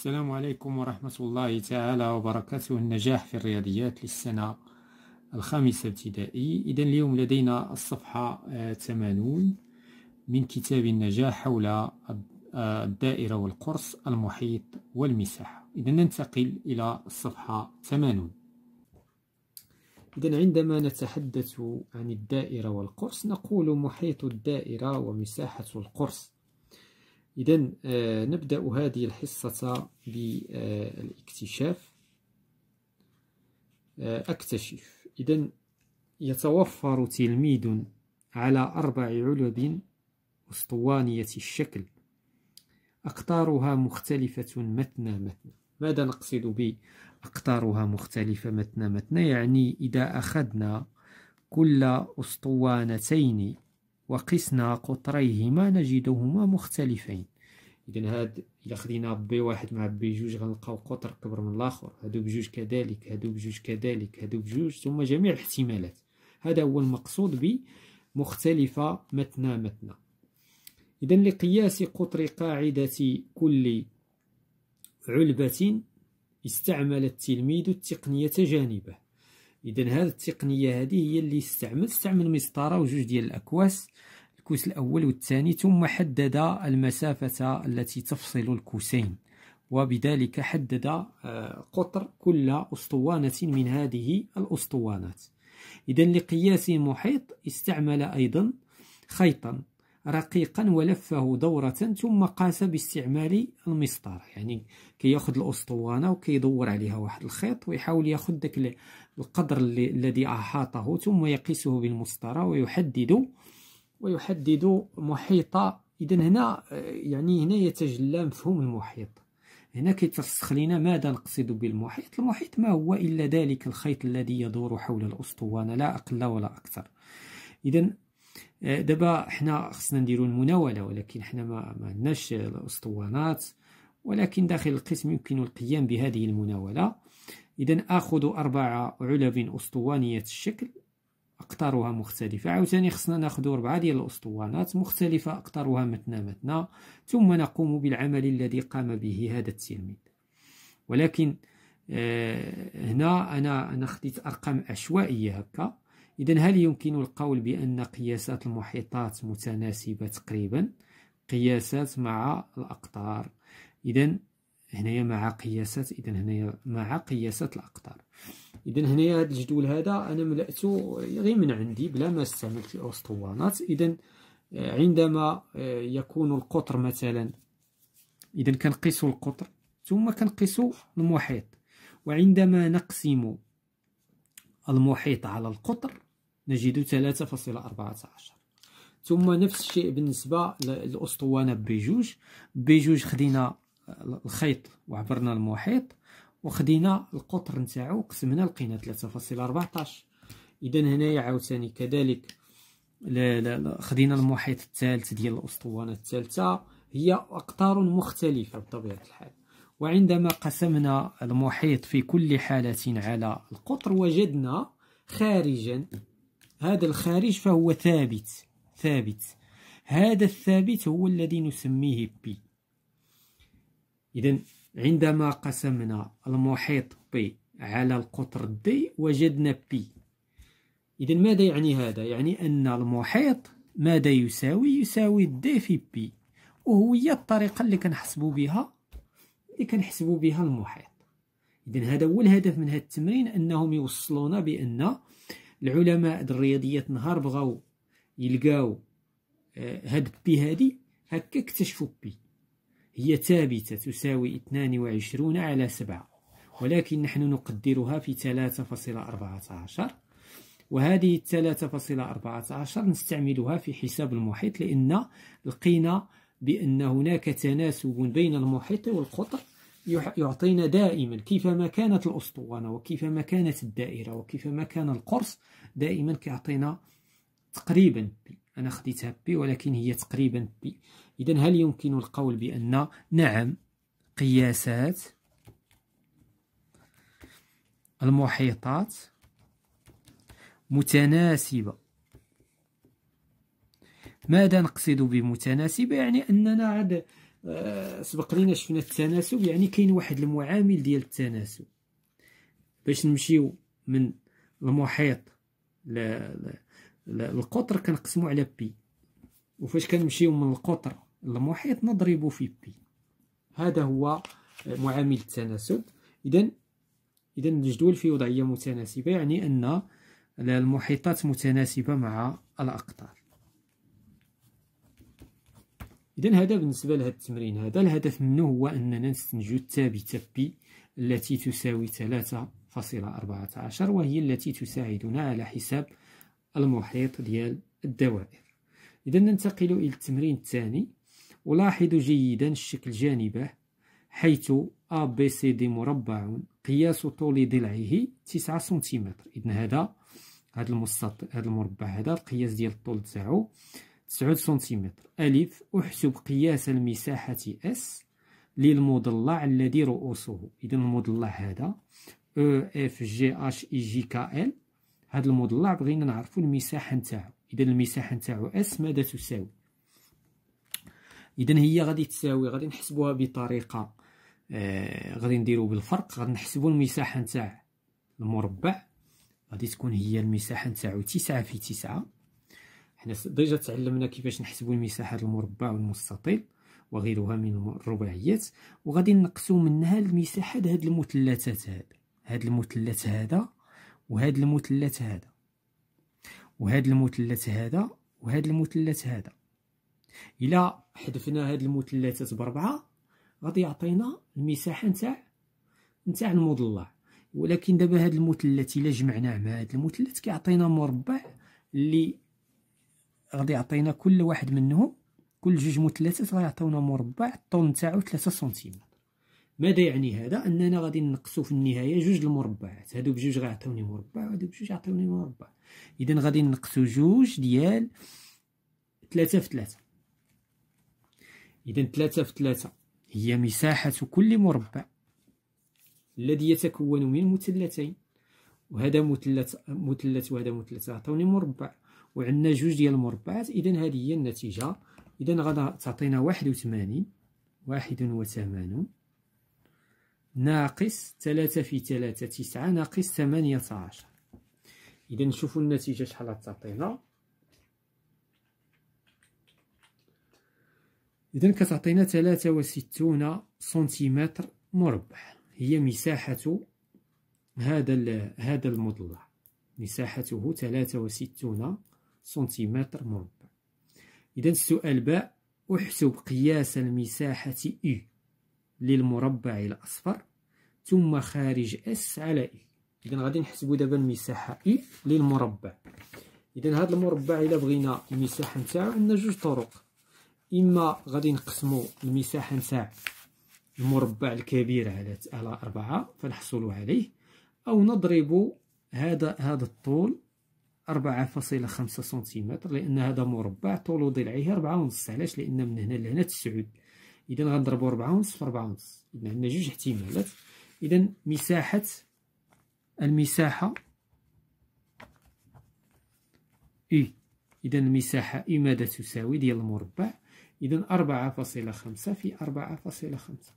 السلام عليكم ورحمة الله تعالى وبركاته النجاح في الرياضيات للسنة الخامسة ابتدائي إذا اليوم لدينا الصفحة 80 من كتاب النجاح حول الدائرة والقرص المحيط والمساحة إذا ننتقل إلى الصفحة 80 إذا عندما نتحدث عن الدائرة والقرص نقول محيط الدائرة ومساحة القرص إذا آه، نبدأ هذه الحصة بالاكتشاف آه، أكتشف إذا يتوفر تلميذ على أربع علب أسطوانية الشكل أقطارها مختلفة متنا متنا ماذا نقصد ب أقطارها مختلفة متنا متنا يعني إذا أخذنا كل أسطوانتين وقسنا قطريهما نجدهما مختلفين اذا هاد الا خدينا بي واحد مع بي جوج غنلقاو قطر كبر من الاخر هادو بجوج كذلك هادو بجوج كذلك هادو بجوج ثم جميع الاحتمالات هذا هو المقصود ب مختلفة متنا متنا إذا لقياس قطر قاعدة كل علبة استعمل التلميذ التقنية جانبه اذا هذه التقنيه هذه هي اللي استعمل استعمل مسطره وجوج ديال الاكواس الكوس الاول والثاني ثم حدد المسافه التي تفصل الكوسين وبذلك حدد آه، قطر كل اسطوانه من هذه الاسطوانات اذا لقياس محيط استعمل ايضا خيطا رقيقا ولفه دورة ثم قاس باستعمال المسطرة يعني كياخد كي الأسطوانة وكيدور عليها واحد الخيط ويحاول ياخد داك القدر الذي أحاطه ثم يقيسه بالمسطرة ويحدد ويحدد محيط إذا هنا يعني هنا يتجلى مفهوم المحيط هنا كيترسخ لنا ماذا نقصد بالمحيط المحيط ما هو إلا ذلك الخيط الذي يدور حول الأسطوانة لا أقل ولا أكثر إذا آه، دابا حنا خصنا نديرو المناوله ولكن حنا ما عندناش الاسطوانات ولكن داخل القسم يمكن القيام بهذه المناوله اذا اخذ اربعه علب اسطوانيه الشكل اقطارها مختلفه عاوتاني خصنا ناخذ اربعه ديال الاسطوانات مختلفه اقطارها متنا متنا ثم نقوم بالعمل الذي قام به هذا التلميذ ولكن آه، هنا انا انا خديت ارقام عشوائيه هكا إذا هل يمكن القول بأن قياسات المحيطات متناسبة تقريبا قياسات مع الأقطار إذا هنايا مع قياسات إذا هنايا مع قياسات الأقطار إذا هنايا هذا الجدول هذا أنا ملأته غير من عندي بلا ما استعملت الأسطوانات إذا آه، عندما آه، يكون القطر مثلا إذا كنقيس القطر ثم كنقيس المحيط وعندما نقسم المحيط على القطر نجد 3.14 ثم نفس الشيء بالنسبة للأسطوانة بجوج بجوج خدينا الخيط وعبرنا المحيط وخدينا القطر نتاعو قسمنا لقينا 3.14 اذا هنايا عاوتاني كذلك لا لا خدينا المحيط الثالث ديال الاسطوانه الثالثه هي اقطار مختلفه بطبيعه الحال وعندما قسمنا المحيط في كل حالة على القطر وجدنا خارجا هذا الخارج فهو ثابت ثابت هذا الثابت هو الذي نسميه بي إذا عندما قسمنا المحيط بي على القطر دي وجدنا بي إذا ماذا يعني هذا؟ يعني أن المحيط ماذا يساوي؟ يساوي دي في بي وهو الطريقة اللي كنحسبو بها اللي كنحسبوا بها المحيط اذا هذا هو الهدف من هذا التمرين انهم يوصلونا بان العلماء الرياضيات نهار بغاو يلقاو آه، هاد بي هادي هكا اكتشفوا بي هي ثابتة تساوي 22 على 7 ولكن نحن نقدرها في 3.14 وهذه عشر نستعملها في حساب المحيط لأن لقينا بأن هناك تناسب بين المحيط والقطر يعطينا دائما كيفما كانت الأسطوانة وكيفما كانت الدائرة وكيفما كان القرص دائما كيعطينا تقريبا بي أنا خديتها بي ولكن هي تقريبا بي إذا هل يمكن القول بأن نعم قياسات المحيطات متناسبة ماذا نقصد بمتناسبة يعني أننا عاد آه، سبق لينا شفنا التناسب يعني كاين واحد المعامل ديال التناسب باش نمشيو من المحيط للقطر كنقسمو على بي وفاش كنمشيو من القطر للمحيط نضربو في بي هذا هو معامل التناسب اذا اذا الجدول في وضعيه متناسبه يعني ان المحيطات متناسبه مع الاقطار اذا هذا بالنسبه لهذا التمرين هذا الهدف منه هو اننا نستنتج الثابته بي التي تساوي 3.14 وهي التي تساعدنا على حساب المحيط ديال الدوائر اذا ننتقل الى التمرين الثاني ولاحظوا جيدا الشكل جانبه حيث أ بي سي دي مربع قياس طول ضلعه 9 سنتيمتر اذا هذا هذا المستطيل هذا المربع هذا القياس ديال الطول تاعو تسعود سنتيمتر ألف أحسب قياس المساحة S للمضلع الذي رؤوسه إذا المضلع هذا او اف جي اش اي جي كا ال هذا المضلع بغينا نعرفوا المساحه نتاعو اذا المساحه نتاعو اس ماذا تساوي اذا هي غادي تساوي غادي نحسبوها بطريقه آه غادي نديرو بالفرق غادي نحسبو المساحه نتاع المربع غادي تكون هي المساحه نتاعو تسعة في تسعة حنا ديجا تعلمنا كيفاش نحسبوا المساحات المربع والمستطيل وغيرها من الرباعيات وغادي نقسو منها المساحه هاد المثلثات هاد هاد المثلث هذا وهاد المثلث هذا وهاد المثلث هذا وهاد المثلث هذا الا حذفنا هاد المثلثات بربعه غادي يعطينا المساحه نتاع نتاع المضلع ولكن دابا هاد المثلث الا جمعناه مع هاد المثلث كيعطينا مربع اللي غادي يعطينا كل واحد منهم كل جوج مثلثات غيعطيونا مربع الطول نتاعو 3 سنتيمتر ماذا يعني هذا اننا غادي نقصو في النهايه جوج المربعات هادو بجوج غيعطيوني مربع وهادو بجوج يعطيوني مربع اذا غادي نقصو جوج ديال 3 في 3 اذا 3 في 3 هي مساحه كل مربع الذي يتكون من مثلثين وهذا مثلث مثلث وهذا مثلث عطوني مربع وعندنا جوج ديال المربعات اذا هذه هي النتيجه اذا غدا تعطينا واحد وثمانين واحد وثمانون ناقص ثلاثة في ثلاثة تسعة ناقص ثمانية عشر إذا نشوفوا النتيجة شحال تعطينا إذا كتعطينا ثلاثة وستون سنتيمتر مربع هي مساحة هذا هذا المضلع مساحته ثلاثة وستون سنتيمتر مربع إذا السؤال باء احسب قياس المساحة إي e للمربع الأصفر ثم خارج اس على اي e. اذا غادي نحسبوا دابا المساحه اي e للمربع اذا هذا المربع الا بغينا المساحه نتاعو عندنا جوج طرق اما غادي نقسموا المساحه نتاع المربع الكبير على على 4 فنحصلوا عليه او نضرب هذا هذا الطول أربعة فاصلة خمسة سنتيمتر لأن هذا مربع طوله ضلعيه أربعة ونص علاش لأن من هنا لهنا تسعود إذا غنضربو أربعة ونص في أربعة ونص إذا عندنا جوج احتمالات إذا مساحة المساحة إي e. إذا المساحة إي e ماذا تساوي ديال المربع إذا أربعة فاصلة خمسة في أربعة فاصلة خمسة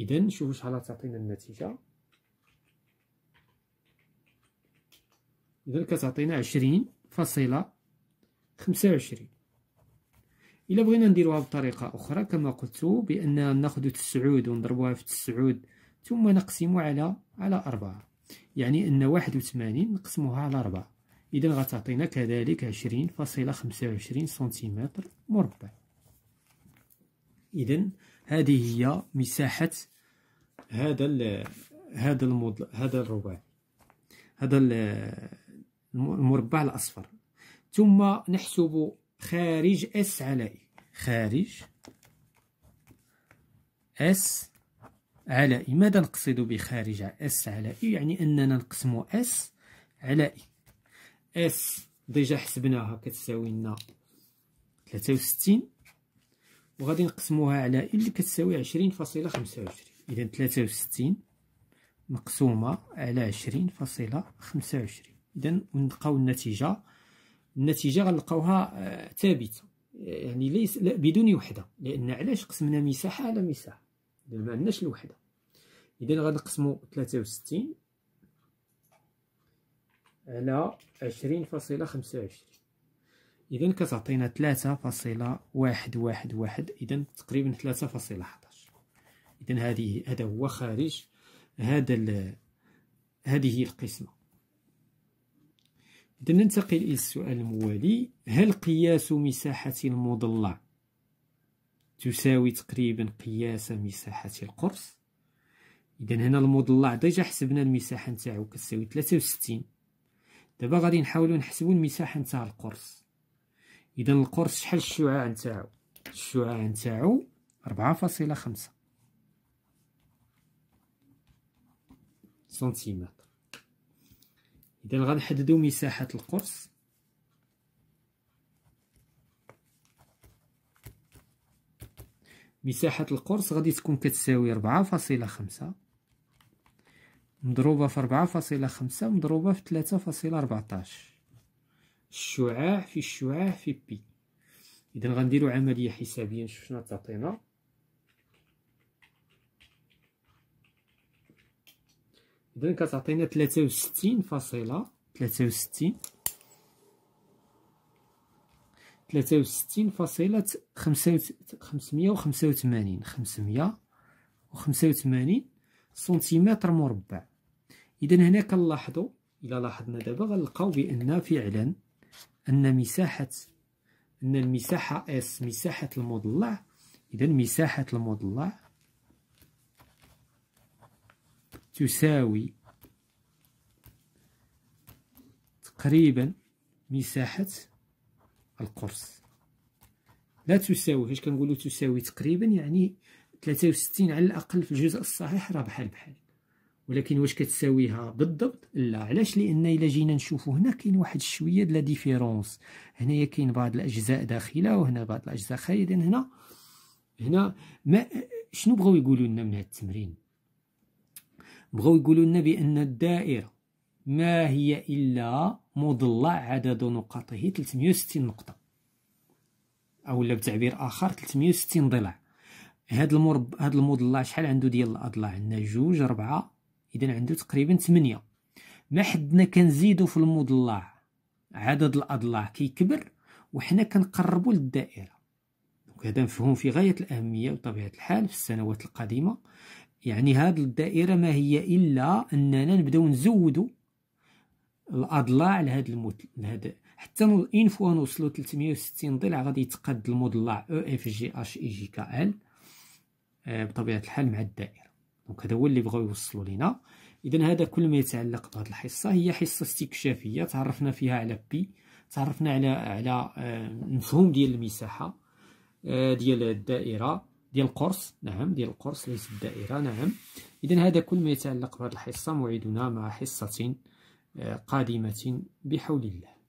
إذا نشوفو شحال تعطينا النتيجة إذا كتعطينا عشرين فاصلة خمسة وعشرين إلا بغينا نديروها بطريقة أخرى كما قلت بأن ناخدو تسعود ونضربوها في تسعود ثم نقسمو على على أربعة يعني أن واحد وثمانين نقسموها على أربعة إذا غتعطينا كذلك عشرين فاصلة خمسة وعشرين سنتيمتر مربع إذا هذه هي مساحة هذا هذا هذا الرباع هذا المربع الأصفر ثم نحسب خارج اس على اي e. خارج اس على اي e. ماذا نقصد بخارج اس على اي e؟ يعني اننا نقسم اس على اي اس ديجا حسبناها كتساوي لنا 63 وغادي نقسموها على اي اللي كتساوي 20.25 اذا 63 مقسومه على 20.25 اذا ونلقاو النتيجه النتيجه غنلقاوها آه، ثابته يعني ليس بدون وحده لان علاش قسمنا مساحه على مساحه اذا ما عندناش الوحده اذا غنقسموا 63 على 20.25 اذا كتعطينا 3.111 اذا تقريبا 3.11 اذا هذه هذا هو خارج هذا هذه القسمه إذا ننتقل إلى السؤال الموالي هل قياس مساحة المضلع تساوي تقريبا قياس مساحة القرص إذا هنا المضلع ديجا حسبنا المساحة نتاعو كتساوي وستين دابا غادي نحاولو نحسبو المساحة نتاع القرص إذا القرص شحال الشعاع نتاعو الشعاع نتاعو ربعة فاصلة خمسة سنتيمتر اذا غنحددو مساحه القرص مساحه القرص غادي تكون كتساوي 4.5 مضروبه في 4.5 مضروبه في 3.14 الشعاع في الشعاع في بي اذا غنديرو عمليه حسابيه نشوف شنو تعطينا اذا كتعطينا تلاتة وستين فاصلة تلاتة وستين تلاتة وستين فاصلة خمسة خمسمية وخمسة وثمانين خمسمية وخمسة وثمانين سنتيمتر مربع اذا هنا كنلاحظوا الى لاحظنا دابا غنلقاو بان فعلا ان مساحه ان المساحه اس مساحه المضلع اذا مساحه المضلع تساوي تقريبا مساحة القرص لا تساوي فاش كنقولو تساوي تقريبا يعني وستين على الأقل في الجزء الصحيح راه بحال بحال ولكن واش كتساويها بالضبط لا علاش لان الا جينا نشوفوا هنا كاين واحد شويه ديال لا ديفيرونس هنايا كاين بعض الاجزاء داخله وهنا بعض الاجزاء خارجه هنا هنا ما شنو بغاو يقولوا لنا من هذا التمرين بغاو يقولوا لنا بان الدائره ما هي الا مضلع عدد نقطه 360 نقطه او بتعبير اخر 360 ضلع هذا المرب هذا المضلع شحال عنده ديال الاضلاع عندنا جوج ربعة اذا عنده تقريبا 8 ما حدنا كنزيدو في المضلع عدد الاضلاع كيكبر وحنا كنقربوا للدائره هذا مفهوم في غايه الاهميه بطبيعه الحال في السنوات القادمه يعني هاد الدائره ما هي الا اننا نبداو نزودوا الاضلاع لهاد المثل لهاد حتى ان فوا نوصلوا 360 ضلع غادي يتقاد المضلع او اف جي اش اي جي كا ال بطبيعه الحال مع الدائره دونك هذا هو اللي بغاو يوصلوا لينا اذا هذا كل ما يتعلق بهاد الحصه هي حصه استكشافيه تعرفنا فيها على بي تعرفنا على على آه، مفهوم ديال المساحه آه، ديال الدائره ديال القرص نعم ديال القرص ليس الدائره نعم اذا هذا كل ما يتعلق بهذه الحصه موعدنا مع حصه آه، قادمه بحول الله